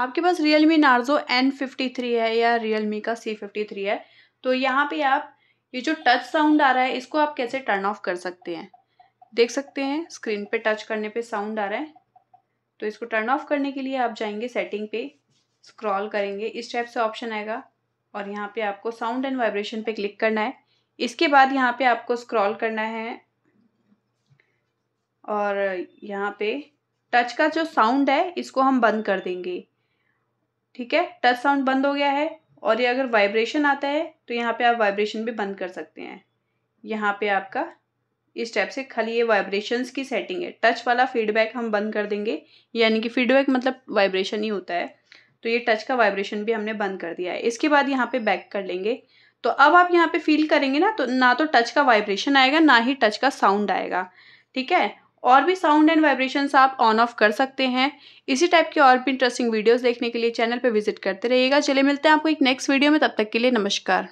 आपके पास Realme Narzo N fifty three है या रियल मी का सी फिफ्टी थ्री है तो यहाँ पे आप ये जो टच साउंड आ रहा है इसको आप कैसे टर्न ऑफ कर सकते हैं देख सकते हैं स्क्रीन पे टच करने पे साउंड आ रहा है तो इसको टर्न ऑफ करने के लिए आप जाएंगे सेटिंग पे स्क्रॉल करेंगे इस टाइप से ऑप्शन आएगा और यहाँ पे आपको साउंड एंड वाइब्रेशन पे क्लिक करना है इसके बाद यहाँ पे आपको स्क्रॉल करना है और यहाँ पे टच का जो साउंड है इसको हम बंद कर देंगे ठीक है टच साउंड बंद हो गया है और ये अगर वाइब्रेशन आता है तो यहाँ पे आप वाइब्रेशन भी बंद कर सकते हैं यहाँ पे आपका इस टाइप से खाली ये वाइब्रेशंस की सेटिंग है टच वाला फीडबैक हम बंद कर देंगे यानी कि फीडबैक मतलब वाइब्रेशन ही होता है तो ये टच का वाइब्रेशन भी हमने बंद कर दिया है इसके बाद यहाँ पे बैक कर लेंगे तो अब आप यहाँ पे फील करेंगे ना तो ना तो टच का वाइब्रेशन आएगा ना ही टच का साउंड आएगा ठीक है और भी साउंड एंड वाइब्रेशंस आप ऑन ऑफ कर सकते हैं इसी टाइप के और भी इंटरेस्टिंग वीडियोस देखने के लिए चैनल पर विजिट करते रहिएगा चले मिलते हैं आपको एक नेक्स्ट वीडियो में तब तक के लिए नमस्कार